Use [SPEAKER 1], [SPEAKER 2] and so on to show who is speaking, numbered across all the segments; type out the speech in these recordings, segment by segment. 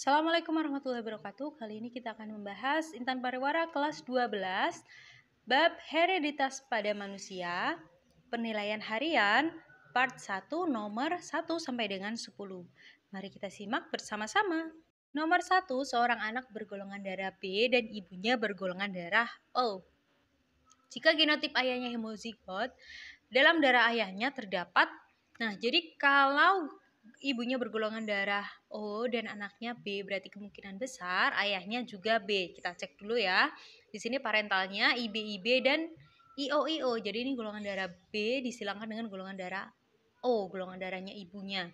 [SPEAKER 1] Assalamualaikum warahmatullahi wabarakatuh. Kali ini kita akan membahas Intan Pariwara kelas 12 bab hereditas pada manusia, penilaian harian, part 1 nomor 1 sampai dengan 10. Mari kita simak bersama-sama. Nomor 1, seorang anak bergolongan darah B dan ibunya bergolongan darah O. Jika genotip ayahnya hemozigot, dalam darah ayahnya terdapat Nah, jadi kalau ibunya bergolongan darah O dan anaknya B, berarti kemungkinan besar ayahnya juga B. Kita cek dulu ya. Di sini parentalnya IB, IB dan IO, IO. Jadi ini golongan darah B disilangkan dengan golongan darah O, golongan darahnya ibunya.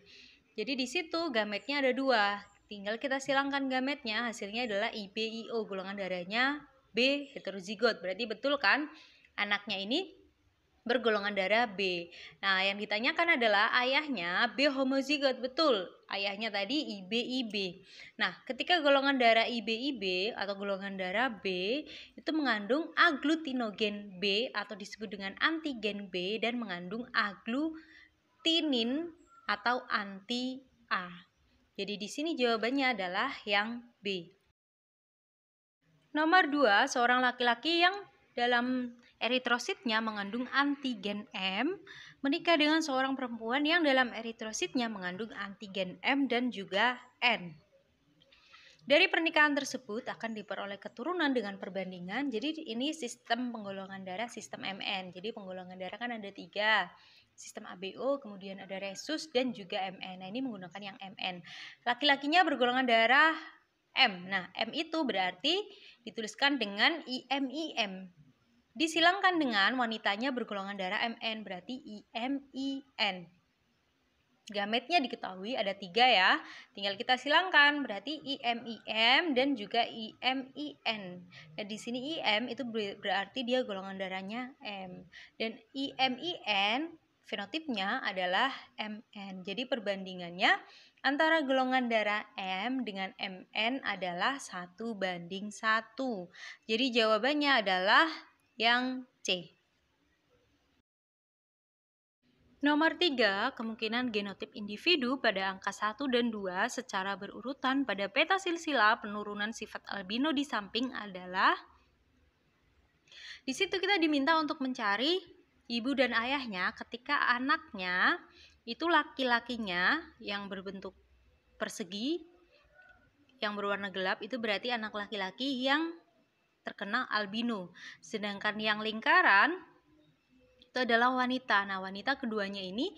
[SPEAKER 1] Jadi di situ gametnya ada dua. Tinggal kita silangkan gametnya, hasilnya adalah IB, IO, golongan darahnya B, heterozigot. Berarti betul kan? Anaknya ini bergolongan darah B. Nah, yang ditanyakan adalah ayahnya B homozigot betul. Ayahnya tadi IBIB. Nah, ketika golongan darah IBIB atau golongan darah B itu mengandung aglutinogen B atau disebut dengan antigen B dan mengandung aglutinin atau anti A. Jadi di sini jawabannya adalah yang B. Nomor 2, seorang laki-laki yang dalam eritrositnya mengandung antigen M, menikah dengan seorang perempuan yang dalam eritrositnya mengandung antigen M dan juga N. Dari pernikahan tersebut akan diperoleh keturunan dengan perbandingan. Jadi ini sistem penggolongan darah sistem MN. Jadi penggolongan darah kan ada tiga sistem ABO, kemudian ada resus dan juga MN. Nah, ini menggunakan yang MN. Laki-lakinya bergolongan darah M. Nah, M itu berarti dituliskan dengan IMIM. Disilangkan dengan wanitanya bergolongan darah MN berarti IMIN. Gametnya diketahui ada tiga ya, tinggal kita silangkan berarti IMIM dan juga IMIN. Nah di sini IM itu berarti dia golongan darahnya M dan IMIN fenotipnya adalah MN. Jadi perbandingannya antara golongan darah M dengan MN adalah satu banding satu Jadi jawabannya adalah yang C. Nomor 3, kemungkinan genotip individu pada angka 1 dan 2 secara berurutan pada peta silsilah penurunan sifat albino di samping adalah Di situ kita diminta untuk mencari ibu dan ayahnya ketika anaknya itu laki-lakinya yang berbentuk persegi yang berwarna gelap itu berarti anak laki-laki yang terkena albino. Sedangkan yang lingkaran itu adalah wanita. Nah, wanita keduanya ini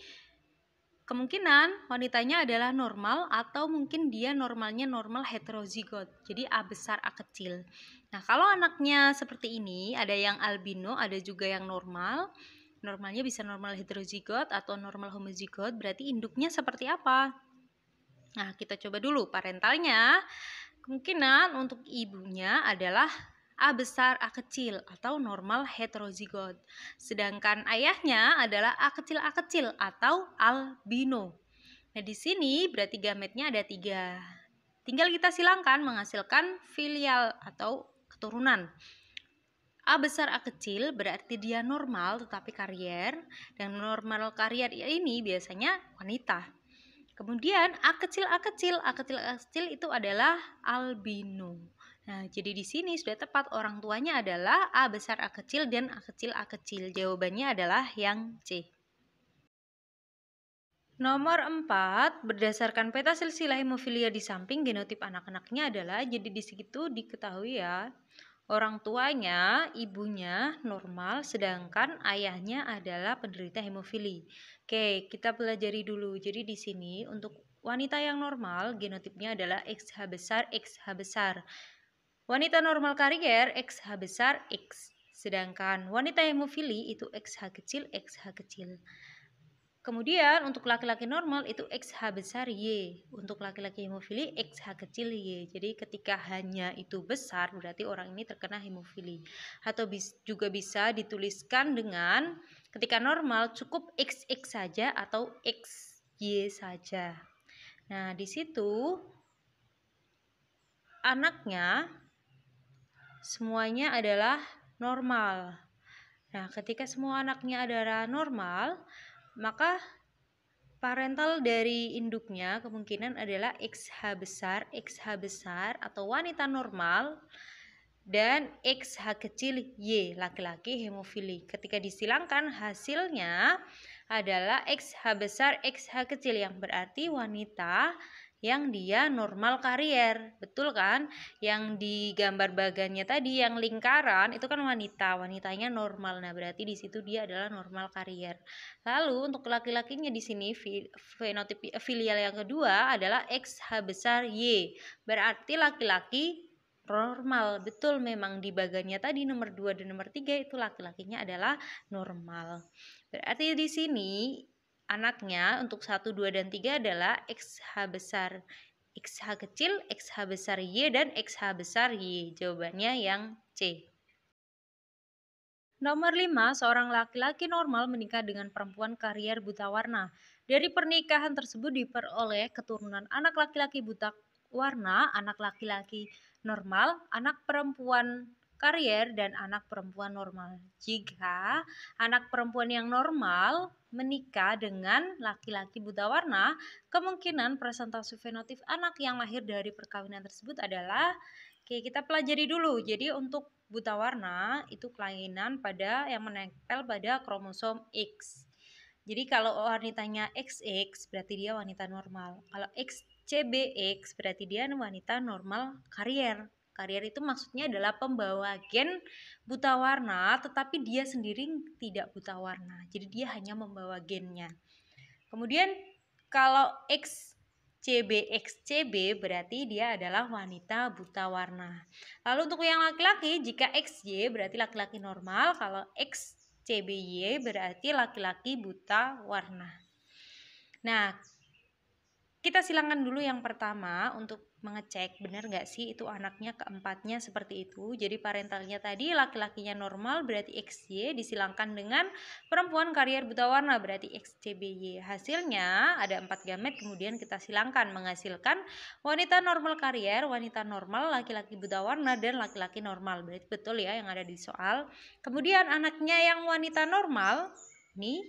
[SPEAKER 1] kemungkinan wanitanya adalah normal atau mungkin dia normalnya normal heterozigot jadi A besar A kecil nah kalau anaknya seperti ini ada yang albino ada juga yang normal normalnya bisa normal heterozigot atau normal homozigot berarti induknya seperti apa nah kita coba dulu parentalnya kemungkinan untuk ibunya adalah A besar A kecil atau normal heterozigot. Sedangkan ayahnya adalah A kecil A kecil atau albino. Nah di sini berarti gametnya ada tiga. Tinggal kita silangkan menghasilkan filial atau keturunan. A besar A kecil berarti dia normal tetapi karier dan normal karier ini biasanya wanita. Kemudian A kecil A kecil A kecil A kecil itu adalah albino. Nah, jadi di sini sudah tepat orang tuanya adalah A besar A kecil dan A kecil A kecil. Jawabannya adalah yang C. Nomor 4, berdasarkan peta silsilah hemofilia di samping genotip anak-anaknya adalah jadi di situ diketahui ya orang tuanya, ibunya normal sedangkan ayahnya adalah penderita hemofili. Oke, kita pelajari dulu. Jadi di sini untuk wanita yang normal genotipnya adalah XH besar XH besar. Wanita normal karier XH besar X, sedangkan wanita hemofili itu XH kecil XH kecil. Kemudian untuk laki-laki normal itu XH besar Y, untuk laki-laki hemofili XH kecil Y. Jadi ketika hanya itu besar berarti orang ini terkena hemofili. Atau juga bisa dituliskan dengan ketika normal cukup XX saja atau XY saja. Nah, di situ anaknya semuanya adalah normal. Nah, ketika semua anaknya adalah normal, maka parental dari induknya kemungkinan adalah XH besar, XH besar atau wanita normal dan XH kecil Y laki-laki hemofili. Ketika disilangkan hasilnya adalah XH besar, XH kecil yang berarti wanita yang dia normal karier, betul kan? Yang di gambar bagannya tadi yang lingkaran itu kan wanita, wanitanya normal. Nah, berarti di situ dia adalah normal karier. Lalu untuk laki-lakinya di sini fenotip filial yang kedua adalah X H besar Y. Berarti laki-laki normal. Betul memang di bagannya tadi nomor 2 dan nomor 3 itu laki-lakinya adalah normal. Berarti di sini anaknya untuk 1, 2, dan 3 adalah XH besar XH kecil, XH besar Y, dan XH besar Y. Jawabannya yang C. Nomor 5, seorang laki-laki normal menikah dengan perempuan karier buta warna. Dari pernikahan tersebut diperoleh keturunan anak laki-laki buta warna, anak laki-laki normal, anak perempuan karier, dan anak perempuan normal. Jika anak perempuan yang normal menikah dengan laki-laki buta warna, kemungkinan presentasi fenotif anak yang lahir dari perkawinan tersebut adalah Oke, kita pelajari dulu. Jadi untuk buta warna itu kelainan pada yang menempel pada kromosom X. Jadi kalau wanitanya XX berarti dia wanita normal. Kalau XCBX berarti dia wanita normal karier. Karier itu maksudnya adalah pembawa gen buta warna, tetapi dia sendiri tidak buta warna. Jadi dia hanya membawa gennya. Kemudian kalau X XCB berarti dia adalah wanita buta warna. Lalu untuk yang laki-laki jika XY berarti laki-laki normal, kalau XCBY berarti laki-laki buta warna. Nah, kita silangkan dulu yang pertama untuk mengecek benar nggak sih itu anaknya keempatnya seperti itu. Jadi parentalnya tadi laki-lakinya normal berarti XY disilangkan dengan perempuan karier buta warna berarti XCBY. Hasilnya ada empat gamet kemudian kita silangkan menghasilkan wanita normal karier, wanita normal, laki-laki buta warna dan laki-laki normal. Berarti betul ya yang ada di soal. Kemudian anaknya yang wanita normal nih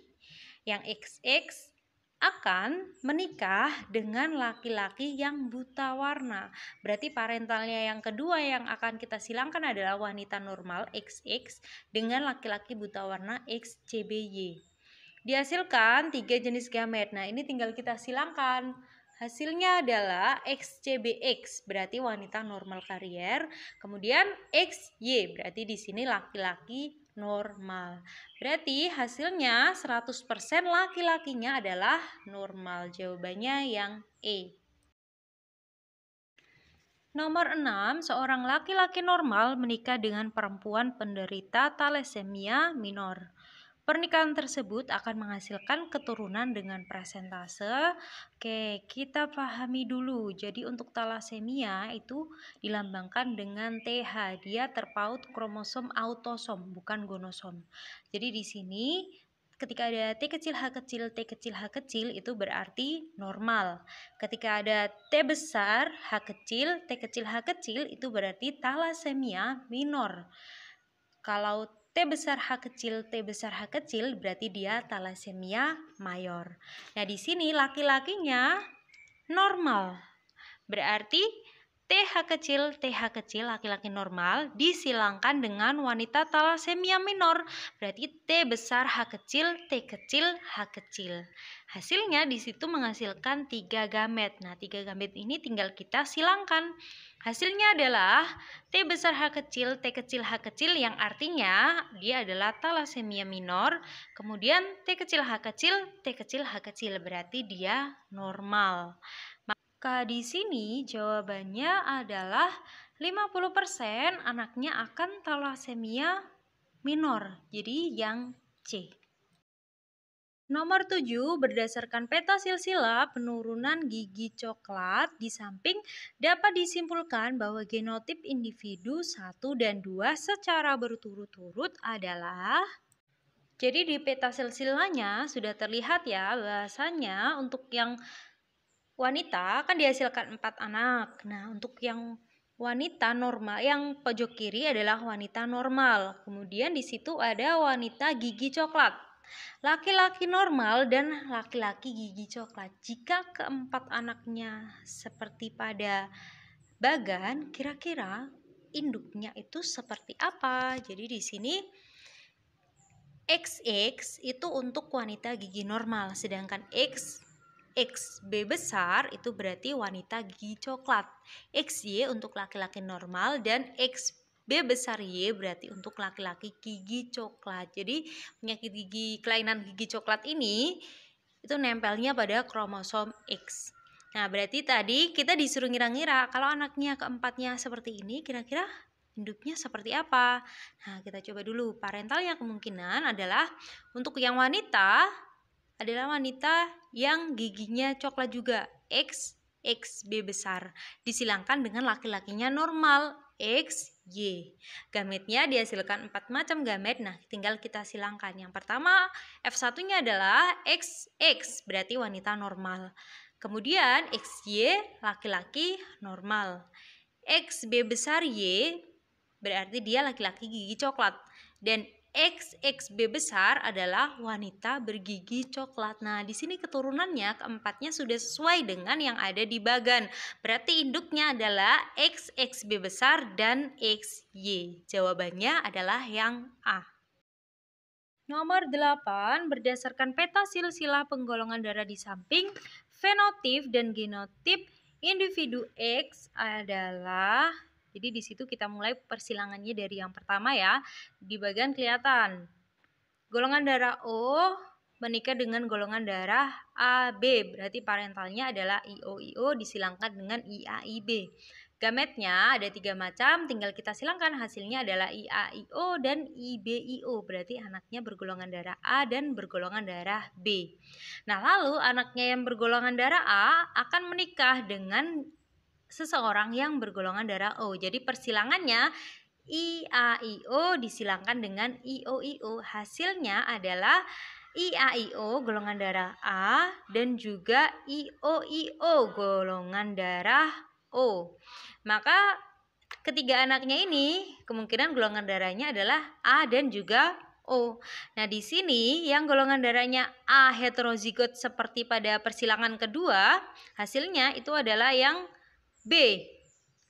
[SPEAKER 1] yang XX akan menikah dengan laki-laki yang buta warna. Berarti parentalnya yang kedua yang akan kita silangkan adalah wanita normal XX dengan laki-laki buta warna XCBY. Dihasilkan tiga jenis gamet. Nah, ini tinggal kita silangkan Hasilnya adalah XCBX berarti wanita normal karier, kemudian XY berarti di sini laki-laki normal. Berarti hasilnya 100% laki-lakinya adalah normal. Jawabannya yang E. Nomor 6, seorang laki-laki normal menikah dengan perempuan penderita thalassemia minor. Pernikahan tersebut akan menghasilkan keturunan dengan presentase. Oke, kita pahami dulu. Jadi untuk talasemia itu dilambangkan dengan TH. Dia terpaut kromosom autosom, bukan gonosom. Jadi di sini Ketika ada T kecil H kecil, T kecil H kecil itu berarti normal. Ketika ada T besar H kecil, T kecil H kecil itu berarti talasemia minor. Kalau besar H kecil, T besar H kecil berarti dia thalassemia mayor. Nah, di sini laki-lakinya normal. Berarti TH kecil, TH kecil laki-laki normal disilangkan dengan wanita talasemia minor. Berarti T besar H kecil, T kecil, H kecil. Hasilnya di situ menghasilkan 3 gamet. Nah, 3 gamet ini tinggal kita silangkan. Hasilnya adalah T besar H kecil, T kecil H kecil yang artinya dia adalah talasemia minor. Kemudian T kecil H kecil, T kecil H kecil berarti dia normal. Maka di sini jawabannya adalah 50% anaknya akan talasemia minor, jadi yang C. Nomor 7 berdasarkan peta silsilah penurunan gigi coklat di samping dapat disimpulkan bahwa genotip individu 1 dan 2 secara berturut-turut adalah jadi di peta silsilahnya sudah terlihat ya bahasanya untuk yang wanita akan dihasilkan empat anak. Nah, untuk yang wanita normal yang pojok kiri adalah wanita normal. Kemudian di situ ada wanita gigi coklat. Laki-laki normal dan laki-laki gigi coklat. Jika keempat anaknya seperti pada bagan, kira-kira induknya itu seperti apa? Jadi di sini XX itu untuk wanita gigi normal, sedangkan X X B besar itu berarti wanita gigi coklat. X Y untuk laki-laki normal dan X B besar Y berarti untuk laki-laki gigi coklat. Jadi penyakit gigi kelainan gigi coklat ini itu nempelnya pada kromosom X. Nah, berarti tadi kita disuruh ngira-ngira kalau anaknya keempatnya seperti ini kira-kira induknya seperti apa. Nah, kita coba dulu. Parentalnya kemungkinan adalah untuk yang wanita adalah wanita yang giginya coklat juga X XB besar disilangkan dengan laki-lakinya normal X Y gametnya dihasilkan empat macam gamet nah tinggal kita silangkan yang pertama F1 nya adalah XX berarti wanita normal kemudian XY laki-laki normal XB besar Y berarti dia laki-laki gigi coklat dan XXB besar adalah wanita bergigi coklat. Nah, di sini keturunannya keempatnya sudah sesuai dengan yang ada di bagan. Berarti induknya adalah XXB besar dan XY. Jawabannya adalah yang A. Nomor 8, berdasarkan peta silsilah penggolongan darah di samping, fenotip dan genotip individu X adalah jadi di situ kita mulai persilangannya dari yang pertama ya, di bagian kelihatan. Golongan darah O menikah dengan golongan darah AB, berarti parentalnya adalah IOIO disilangkan dengan IAIB. Gametnya ada tiga macam, tinggal kita silangkan hasilnya adalah IAIO dan IBIO, berarti anaknya bergolongan darah A dan bergolongan darah B. Nah, lalu anaknya yang bergolongan darah A akan menikah dengan seseorang yang bergolongan darah O. Jadi persilangannya IAIO disilangkan dengan IOIO. Hasilnya adalah IAIO golongan darah A dan juga IOIO golongan darah O. Maka ketiga anaknya ini kemungkinan golongan darahnya adalah A dan juga O. Nah, di sini yang golongan darahnya A heterozigot seperti pada persilangan kedua, hasilnya itu adalah yang B.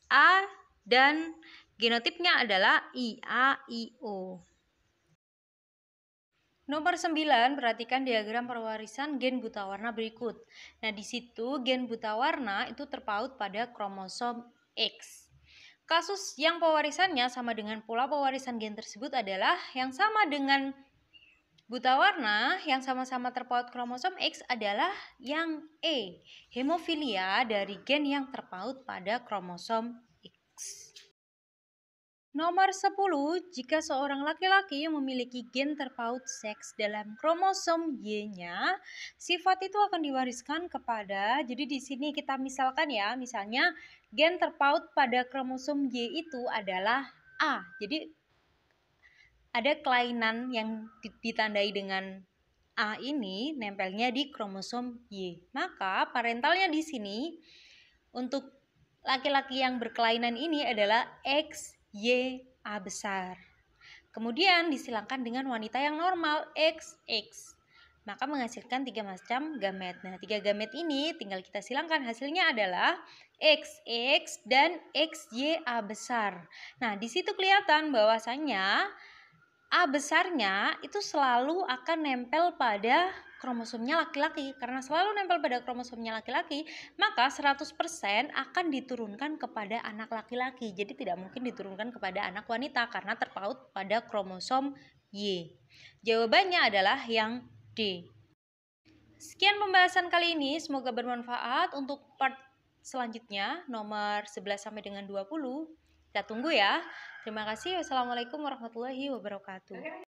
[SPEAKER 1] A dan genotipnya adalah I, Nomor 9, perhatikan diagram perwarisan gen buta warna berikut. Nah, di situ gen buta warna itu terpaut pada kromosom X. Kasus yang pewarisannya sama dengan pola pewarisan gen tersebut adalah yang sama dengan Buta warna yang sama-sama terpaut kromosom X adalah yang E, hemofilia dari gen yang terpaut pada kromosom X. Nomor 10, jika seorang laki-laki yang memiliki gen terpaut seks dalam kromosom Y-nya, sifat itu akan diwariskan kepada, jadi di sini kita misalkan ya, misalnya gen terpaut pada kromosom Y itu adalah A. Jadi ada kelainan yang ditandai dengan A ini nempelnya di kromosom Y. Maka parentalnya di sini untuk laki-laki yang berkelainan ini adalah X, Y, A besar. Kemudian disilangkan dengan wanita yang normal xx Maka menghasilkan tiga macam gamet. Nah, tiga gamet ini tinggal kita silangkan. Hasilnya adalah xx dan X, Y, A besar. Nah, di situ kelihatan bahwasannya A besarnya itu selalu akan nempel pada kromosomnya laki-laki karena selalu nempel pada kromosomnya laki-laki maka 100% akan diturunkan kepada anak laki-laki jadi tidak mungkin diturunkan kepada anak wanita karena terpaut pada kromosom Y jawabannya adalah yang D sekian pembahasan kali ini semoga bermanfaat untuk part selanjutnya nomor 11 sampai dengan 20 kita tunggu ya. Terima kasih. Wassalamualaikum warahmatullahi wabarakatuh.